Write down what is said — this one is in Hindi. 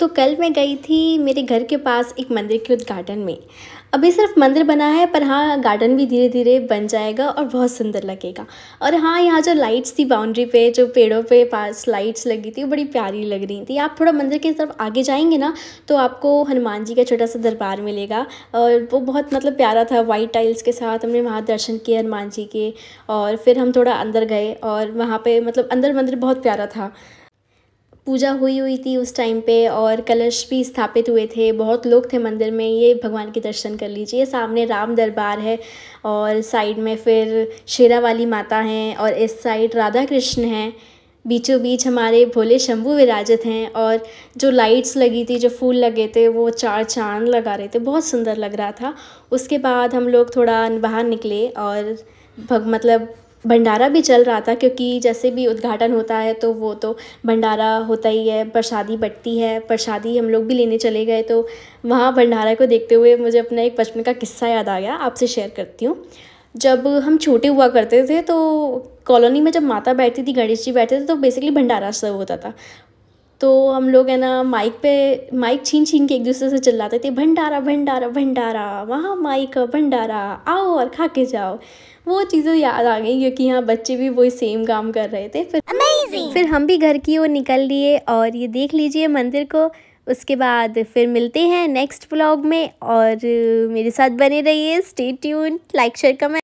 तो कल मैं गई थी मेरे घर के पास एक मंदिर के उद्घाटन में अभी सिर्फ मंदिर बना है पर हाँ गार्डन भी धीरे धीरे बन जाएगा और बहुत सुंदर लगेगा और हाँ यहाँ जो लाइट्स थी बाउंड्री पे जो पेड़ों पे पास लाइट्स लगी थी वो बड़ी प्यारी लग रही थी आप थोड़ा मंदिर के तरफ आगे जाएंगे ना तो आपको हनुमान जी का छोटा सा दरबार मिलेगा और वो बहुत मतलब प्यारा था वाइट टाइल्स के साथ हमने वहाँ दर्शन किए हनुमान जी के और फिर हम थोड़ा अंदर गए और वहाँ पर मतलब अंदर मंदिर बहुत प्यारा था पूजा हुई हुई थी उस टाइम पे और कलश भी स्थापित हुए थे बहुत लोग थे मंदिर में ये भगवान के दर्शन कर लीजिए सामने राम दरबार है और साइड में फिर शेरा वाली माता हैं और इस साइड राधा कृष्ण हैं बीचों बीच हमारे भोले शंभू विराजत हैं और जो लाइट्स लगी थी जो फूल लगे थे वो चार चांद लगा रहे थे बहुत सुंदर लग रहा था उसके बाद हम लोग थोड़ा बाहर निकले और भग मतलब भंडारा भी चल रहा था क्योंकि जैसे भी उद्घाटन होता है तो वो तो भंडारा होता ही है प्रसादी बटती है प्रसादी हम लोग भी लेने चले गए तो वहाँ भंडारा को देखते हुए मुझे अपना एक बचपन का किस्सा याद आ गया आपसे शेयर करती हूँ जब हम छोटे हुआ करते थे तो कॉलोनी में जब माता बैठती थी गणेश जी बैठते थे तो बेसिकली भंडारा सर्व होता था तो हम लोग है ना माइक पे माइक छीन छीन के एक दूसरे से चिल्लाते थे भंडारा भंडारा भंडारा वहाँ माइक भंडारा आओ और खा के जाओ वो चीज़ें याद आ गई क्योंकि यहाँ बच्चे भी वही सेम काम कर रहे थे फिर Amazing! फिर हम भी घर की ओर निकल लिए और ये देख लीजिए मंदिर को उसके बाद फिर मिलते हैं नेक्स्ट ब्लॉग में और मेरे साथ बने रहिए stay tune like share comment